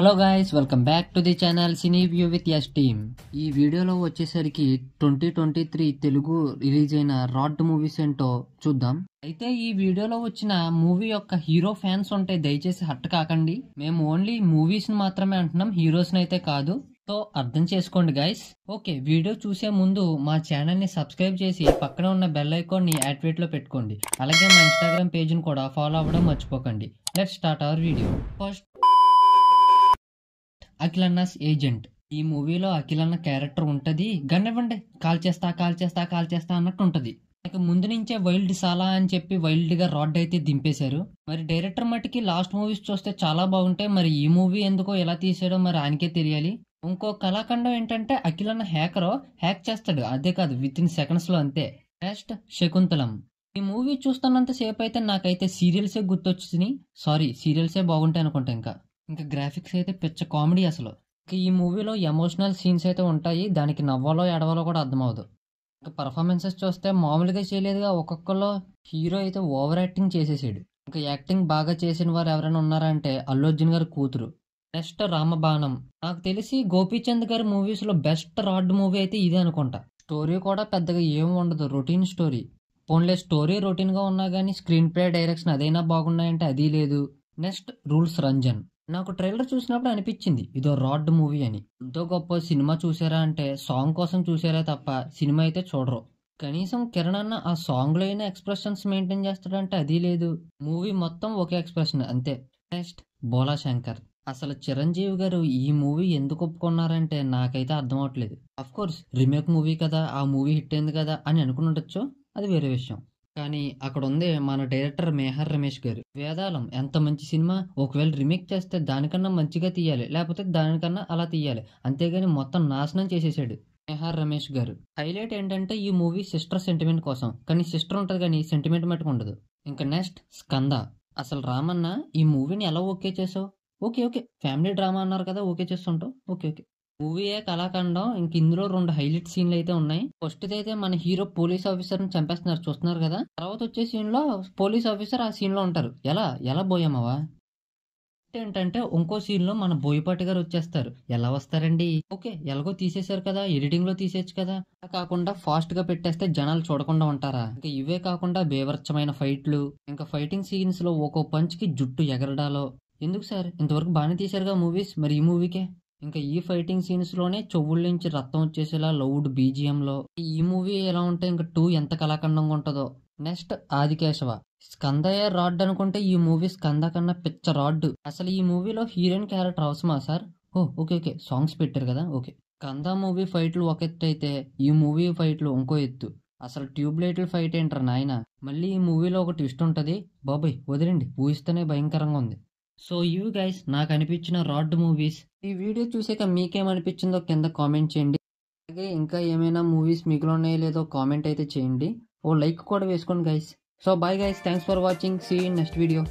hello guys welcome back to the channel cine view with us team ఈ వీడియోలో వచ్చేసరికి twenty twenty three Telugu release అయిన rod movies ఏంటో చూద్దాం అయితే ఈ వీడియోలో వచ్చిన మూవీ యొక్క హీరో ఫ్యాన్స్ ఉంటే దయచేసి హట్ కాకండి మేము ఓన్లీ మూవీస్ని మాత్రమే అంటున్నాం హీరోస్ని అయితే కాదు సో అర్థం చేసుకోండి గాయస్ ఓకే వీడియో చూసే ముందు మా ఛానల్ని సబ్స్క్రైబ్ చేసి పక్కన ఉన్న బెల్ యాక్టివేట్ యాక్టివేట్లో పెట్టుకోండి అలాగే మా ఇన్స్టాగ్రామ్ పేజ్ని కూడా ఫాలో అవ్వడం మర్చిపోకండి let start our video first అఖిలన్నస్ ఏజెంట్ ఈ మూవీలో అఖిలన్న క్యారెక్టర్ ఉంటుంది గన్ కాల్ చేస్తా కాల్ చేస్తా కాల్ చేస్తా అన్నట్టు ఉంటుంది ఇక ముందు నుంచే వైల్డ్ సాలా అని చెప్పి వైల్డ్గా రాడ్ అయితే దింపేశారు మరి డైరెక్టర్ మట్టికి లాస్ట్ మూవీస్ చూస్తే చాలా బాగుంటాయి మరి ఈ మూవీ ఎందుకో ఎలా తీసాడో మరి ఆయనకే తెలియాలి ఇంకో కళాఖండం ఏంటంటే అఖిలన్న హ్యాకర్ హ్యాక్ చేస్తాడు అదే కాదు విత్ ఇన్ సెకండ్స్లో అంతే నెక్స్ట్ శకుంతలం ఈ మూవీ చూస్తున్నంత సేపు అయితే నాకైతే సీరియల్సే గుర్తొచ్చింది సారీ సీరియల్సే బాగుంటాయి అనుకుంటా ఇంకా ఇంకా గ్రాఫిక్స్ అయితే పిచ్చ కామెడీ అసలు ఇంకా ఈ మూవీలో ఎమోషనల్ సీన్స్ అయితే ఉంటాయి దానికి నవ్వాలో ఎడవాలో కూడా అర్థమవుదు ఇంకా పర్ఫార్మెన్సెస్ చూస్తే మామూలుగా చేయలేదుగా ఒక్కొక్కలో హీరో అయితే ఓవర్ యాక్టింగ్ చేసేసాడు ఇంకా యాక్టింగ్ బాగా చేసిన వారు ఎవరైనా ఉన్నారంటే అల్లు అర్జున్ గారి కూతురు నెక్స్ట్ రామబాణం నాకు తెలిసి గోపీచంద్ గారి మూవీస్లో బెస్ట్ రాడ్ మూవీ అయితే ఇదే అనుకుంటా స్టోరీ కూడా పెద్దగా ఏమి ఉండదు రొటీన్ స్టోరీ పోన్లే స్టోరీ రొటీన్గా ఉన్నా కానీ స్క్రీన్ ప్లే డైరెక్షన్ అదైనా బాగున్నాయంటే అది లేదు నెక్స్ట్ రూల్స్ రంజన్ నాకు ట్రైలర్ చూసినప్పుడు అనిపించింది ఇదో రాడ్ మూవీ అని ఎంతో గొప్ప సినిమా చూసారా అంటే సాంగ్ కోసం చూసారా తప్ప సినిమా అయితే చూడరు కనీసం కిరణ్ అన్న ఆ సాంగ్లో అయిన ఎక్స్ప్రెషన్స్ మెయింటైన్ చేస్తాడంటే అది లేదు మూవీ మొత్తం ఒకే ఎక్స్ప్రెషన్ అంతే నెక్స్ట్ బోలా శంకర్ అసలు చిరంజీవి గారు ఈ మూవీ ఎందుకు ఒప్పుకున్నారంటే నాకైతే అర్థం అవట్లేదు అఫ్ కోర్స్ రీమేక్ మూవీ కదా ఆ మూవీ హిట్ అయింది కదా అని అనుకుని ఉండొచ్చు అది వేరే విషయం కానీ అక్కడ ఉంది మన డైరెక్టర్ మేహర్ రమేష్ గారు వేదాలం ఎంత మంచి సినిమా ఒకవేళ రీమేక్ చేస్తే దానికన్నా మంచిగా తీయాలి లేకపోతే దానికన్నా అలా తీయాలి అంతేగాని మొత్తం నాశనం చేసేసాడు మేహర్ రమేష్ గారు హైలైట్ ఏంటంటే ఈ మూవీ సిస్టర్ సెంటిమెంట్ కోసం కానీ సిస్టర్ ఉంటుంది కానీ సెంటిమెంట్ మటుకు ఉండదు ఇంకా నెక్స్ట్ స్కంద అసలు రామన్న ఈ మూవీని ఎలా ఓకే చేసావు ఓకే ఓకే ఫ్యామిలీ డ్రామా అన్నారు కదా ఓకే చేస్తుంటావు ఓకే ఓకే మూవీయే కళాఖండం ఇంక ఇందులో రెండు హైలైట్ సీన్లు అయితే ఉన్నాయి ఫస్ట్ అయితే మన హీరో పోలీస్ ఆఫీసర్ ని చంపేస్తున్నారు చూస్తున్నారు కదా తర్వాత వచ్చే సీన్ లో పోలీస్ ఆఫీసర్ ఆ సీన్ లో ఉంటారు ఎలా ఎలా బోయమవా ఏంటంటే ఇంకో సీన్ లో మన బోయపాటి గారు వచ్చేస్తారు ఎలా వస్తారండి ఓకే ఎలాగో తీసేశారు కదా ఎడిటింగ్ లో తీసేయచ్చు కదా కాకుండా ఫాస్ట్ గా పెట్టేస్తే జనాలు చూడకుండా ఉంటారా ఇంకా ఇవే కాకుండా బేవర్చమైన ఫైట్లు ఇంకా ఫైటింగ్ సీన్స్ లో ఒక్కో పంచ్ కి జుట్టు ఎగరడాలో ఎందుకు సార్ ఇంతవరకు బాగానే తీశారుగా మూవీస్ మరి ఈ మూవీకే ఇంకా ఈ ఫైటింగ్ సీన్స్లోనే చెవుల నుంచి రక్తం వచ్చేసేలా లౌడ్ బీజిఎంలో ఈ మూవీ ఎలా ఉంటే ఇంకా టూ ఎంత కళాఖండంగా ఉంటుందో నెక్స్ట్ ఆదికేశవ స్కందయ్య రాడ్ అనుకుంటే ఈ మూవీ స్కంద కన్నా పిచ్చ రాడ్ అసలు ఈ మూవీలో హీరోయిన్ క్యారెక్టర్ అవసరమా సార్ ఓ ఓకే ఓకే సాంగ్స్ పెట్టారు కదా ఓకే కంద మూవీ ఫైట్లు ఒక ఎత్తు అయితే ఈ మూవీ ఫైట్లు ఇంకో ఎత్తు అసలు ట్యూబ్లైట్ల ఫైట్ ఏంటారు నాయన మళ్ళీ ఈ మూవీలో ఒక ట్విస్ట్ ఉంటుంది బాబాయ్ వదిలేండి ఊహిస్తేనే భయంకరంగా ఉంది సో ఇవి గైస్ నాకు అనిపించిన రాడ్ మూవీస్ ఈ వీడియో చూసాక మీకేమనిపించిందో కింద కామెంట్ చేయండి అలాగే ఇంకా ఏమైనా మూవీస్ మిగిలి ఉన్నాయో లేదో కామెంట్ అయితే చేయండి ఓ లైక్ కూడా వేసుకోండి guys so bye guys thanks for watching see next video